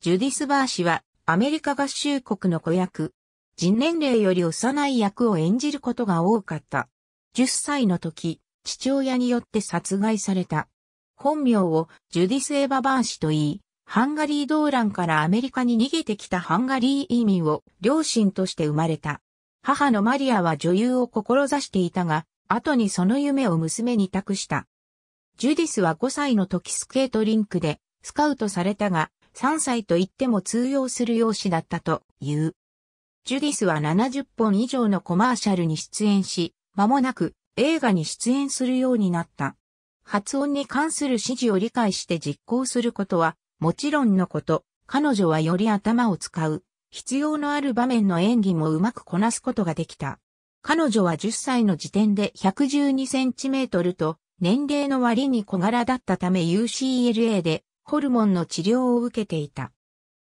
ジュディス・バー氏はアメリカ合衆国の子役、人年齢より幼い役を演じることが多かった。10歳の時、父親によって殺害された。本名をジュディス・エヴァ・バー氏と言い、ハンガリー動乱からアメリカに逃げてきたハンガリー移民を両親として生まれた。母のマリアは女優を志していたが、後にその夢を娘に託した。ジュディスは5歳の時スケートリンクでスカウトされたが、3歳と言っても通用する容姿だったという。ジュディスは70本以上のコマーシャルに出演し、間もなく映画に出演するようになった。発音に関する指示を理解して実行することは、もちろんのこと、彼女はより頭を使う、必要のある場面の演技もうまくこなすことができた。彼女は10歳の時点で112センチメートルと、年齢の割に小柄だったため UCLA でホルモンの治療を受けていた。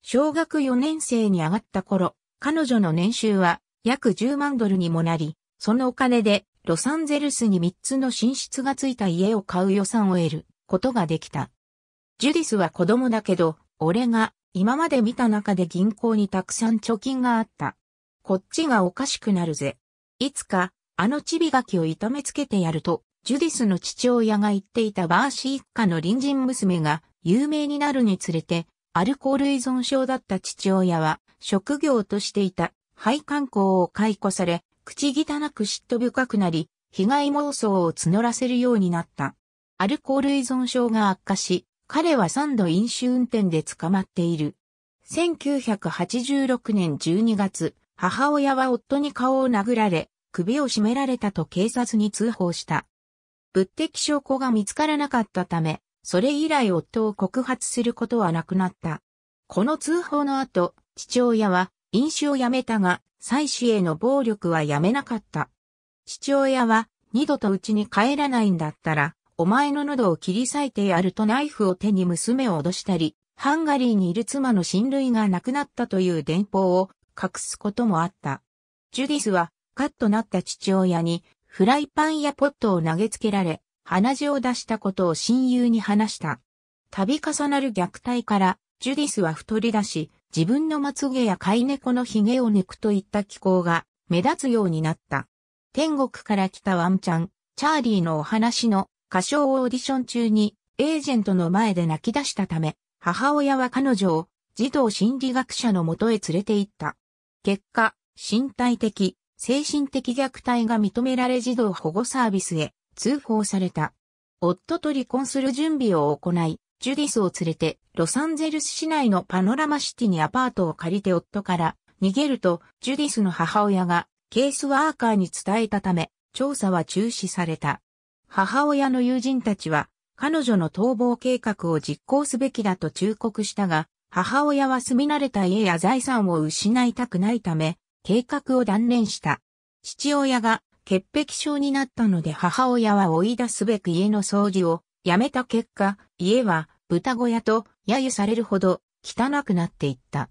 小学4年生に上がった頃、彼女の年収は約10万ドルにもなり、そのお金でロサンゼルスに3つの寝室がついた家を買う予算を得ることができた。ジュディスは子供だけど、俺が今まで見た中で銀行にたくさん貯金があった。こっちがおかしくなるぜ。いつか、あのチビガキを痛めつけてやると、ジュディスの父親が言っていたバーシー一家の隣人娘が有名になるにつれて、アルコール依存症だった父親は、職業としていた肺観光を解雇され、口汚く嫉妬深くなり、被害妄想を募らせるようになった。アルコール依存症が悪化し、彼は3度飲酒運転で捕まっている。1986年12月、母親は夫に顔を殴られ、首を絞められたと警察に通報した。物的証拠が見つからなかったため、それ以来夫を告発することはなくなった。この通報の後、父親は飲酒をやめたが、妻子への暴力はやめなかった。父親は、二度と家に帰らないんだったら、お前の喉を切り裂いてやるとナイフを手に娘を脅したり、ハンガリーにいる妻の親類が亡くなったという電報を隠すこともあった。ジュディスは、カッとなった父親に、フライパンやポットを投げつけられ、鼻血を出したことを親友に話した。度重なる虐待から、ジュディスは太り出し、自分のまつげや飼い猫の髭を抜くといった気候が目立つようになった。天国から来たワンちゃん、チャーリーのお話の歌唱オーディション中にエージェントの前で泣き出したため、母親は彼女を児童心理学者のもとへ連れて行った。結果、身体的、精神的虐待が認められ児童保護サービスへ通報された。夫と離婚する準備を行い、ジュディスを連れてロサンゼルス市内のパノラマシティにアパートを借りて夫から逃げるとジュディスの母親がケースワーカーに伝えたため調査は中止された。母親の友人たちは彼女の逃亡計画を実行すべきだと忠告したが母親は住み慣れた家や財産を失いたくないため計画を断念した。父親が潔癖症になったので母親は追い出すべく家の掃除をやめた結果、家は豚小屋と揶揄されるほど汚くなっていった。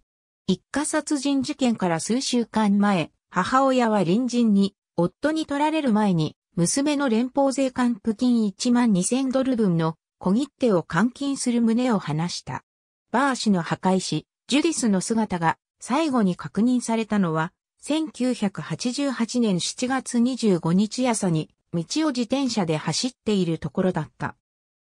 一家殺人事件から数週間前、母親は隣人に夫に取られる前に娘の連邦税関付近1万2000ドル分の小切手を換金する旨を話した。バー氏の破壊し、ジュディスの姿が最後に確認されたのは1988年7月25日朝に、道を自転車で走っているところだった。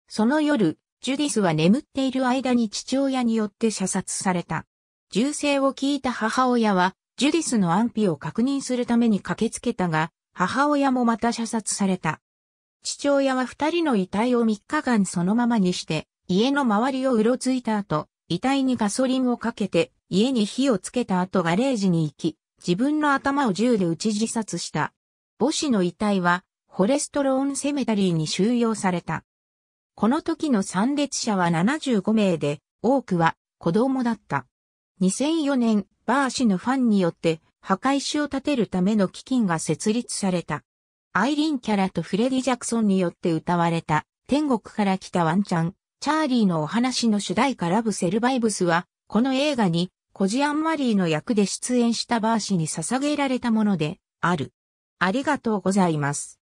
その夜、ジュディスは眠っている間に父親によって射殺された。銃声を聞いた母親は、ジュディスの安否を確認するために駆けつけたが、母親もまた射殺された。父親は二人の遺体を三日間そのままにして、家の周りをうろついた後、遺体にガソリンをかけて、家に火をつけた後ガレージに行き、自分の頭を銃で撃ち自殺した。母子の遺体は、ホレストローンセメタリーに収容された。この時の参列者は75名で、多くは子供だった。2004年、バー氏のファンによって、墓石を建てるための基金が設立された。アイリン・キャラとフレディ・ジャクソンによって歌われた、天国から来たワンちゃん、チャーリーのお話の主題歌ラブ・セルバイブスは、この映画にコジアン・マリーの役で出演したバーシに捧げられたものである。ありがとうございます。